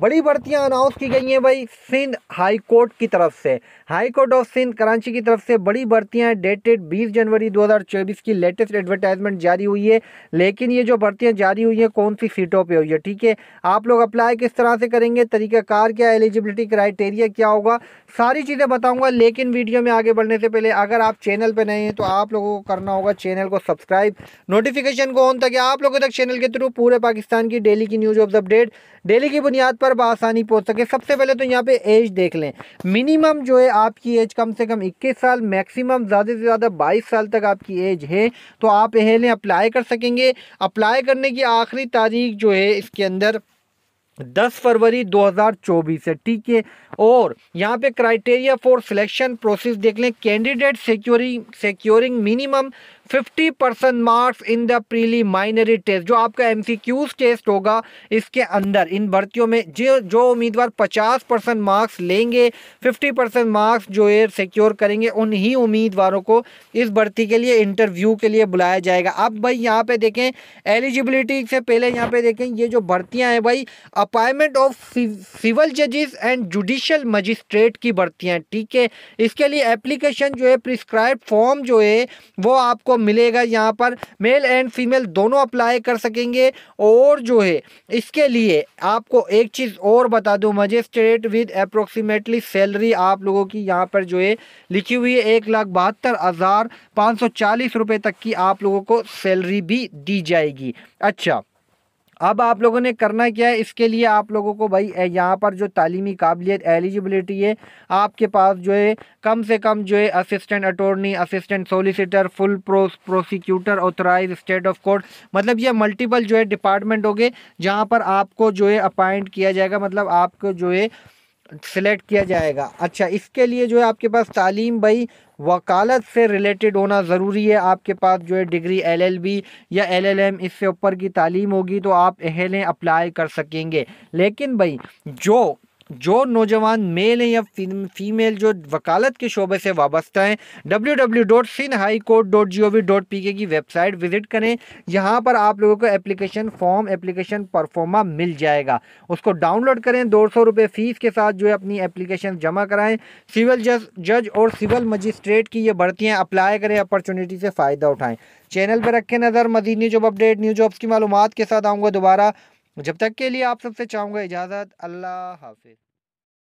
बड़ी भर्तियाँ अनाउंस की गई हैं भाई सिंध हाई कोर्ट की तरफ से High Court of Sindh Karachi की तरफ से बड़ी भर्तियाँ डेटेड 20 जनवरी 2024 की लेटेस्ट एडवर्टाइजमेंट जारी हुई है लेकिन ये जो भर्तियाँ जारी हुई हैं कौन सी सीटों पर हुई है ठीक है आप लोग अप्लाई किस तरह से करेंगे तरीक़ाकार क्या एलिजिबिलिटी क्राइटेरिया क्या होगा सारी चीज़ें बताऊँगा लेकिन वीडियो में आगे बढ़ने से पहले अगर आप चैनल पर नए हैं तो आप लोगों को करना होगा चैनल को सब्सक्राइब नोटिफिकेशन को ऑन ताकि आप लोगों तक चैनल के थ्रू पूरे पाकिस्तान की डेली की न्यूज़ ऑफ अपडेट डेली की बुनियाद पर पर बसानी पहुँच सके सबसे पहले तो यहाँ पे एज देख लें मिनिमम जो है आपकी एज कम से कम 21 साल मैक्सिमम ज़्यादा से ज़्यादा 22 साल तक आपकी एज है तो आप एहलें अप्लाई कर सकेंगे अप्लाई करने की आखिरी तारीख जो है इसके अंदर 10 फरवरी 2024 है ठीक है और यहाँ पे क्राइटेरिया फॉर सिलेक्शन प्रोसेस देख लें candidate securing securing minimum 50 percent marks in the preliminary test जो आपका एम टेस्ट होगा इसके अंदर इन भर्तियों में जो जो उम्मीदवार 50 परसेंट मार्क्स लेंगे 50 परसेंट मार्क्स जो है सिक्योर करेंगे उन्हीं उम्मीदवारों को इस भर्ती के लिए इंटरव्यू के लिए बुलाया जाएगा अब भाई यहाँ पे देखें एलिजिबिलिटी से पहले यहाँ पे देखें ये जो भर्तियाँ हैं भाई अपॉइंटमेंट ऑफ सिविल जजेस एंड जुडिशल मजिस्ट्रेट की भर्तियाँ ठीक है इसके लिए एप्लीकेशन जो है प्रिस्क्राइब फॉर्म जो है वो आपको मिलेगा यहाँ पर मेल एंड फीमेल दोनों अप्लाई कर सकेंगे और जो है इसके लिए आपको एक चीज़ और बता दूँ मजिस्ट्रेट विद अप्रोक्सीमेटली सैलरी आप लोगों की यहाँ पर जो है लिखी हुई है एक लाख बहत्तर हज़ार पाँच सौ चालीस रुपये तक की आप लोगों को सैलरी भी दी जाएगी अच्छा अब आप लोगों ने करना क्या है इसके लिए आप लोगों को भाई यहाँ पर जो तालीमी काबिलियत एलिजिबिलिटी है आपके पास जो है कम से कम जो है assistant attorney assistant solicitor full pros prosecutor authorize state of court मतलब ये मल्टीपल जो है डिपार्टमेंट हो गए जहाँ पर आपको जो है अपॉइंट किया जाएगा मतलब आपको जो है सिलेक्ट किया जाएगा अच्छा इसके लिए जो है आपके पास तालीम भाई वकालत से रिलेटेड होना ज़रूरी है आपके पास जो है डिग्री एलएलबी या एलएलएम इससे ऊपर की तालीम होगी तो आप अहलें अप्लाई कर सकेंगे लेकिन भाई जो जो नौजवान मेल हैं या फीमेल जो वकालत के शोबे से वाबस्ता हैं W W dot Sindh high court dot G O V dot P K की वेबसाइट विजिट करें यहाँ पर आप लोगों को एप्लीकेशन फॉर्म एप्लीकेशन परफॉर्मा मिल जाएगा उसको डाउनलोड करें दो सौ रुपये फ़ीस के साथ जो है अपनी एप्लीकेशन जमा कराएँ सिविल जज जज और सिविल मजिस्ट्रेट की ये भर्तियाँ अप्लाई करें अपॉर्चुनिटी से फ़ायदा उठाएँ चैनल पर रखें नज़र मजीद न्यूज अपडेट न्यूज जॉब्स की मालूम के साथ आऊँगा दोबारा जब तक के लिए आप सबसे चाहूँगा इजाज़त अल्लाह हाफिज़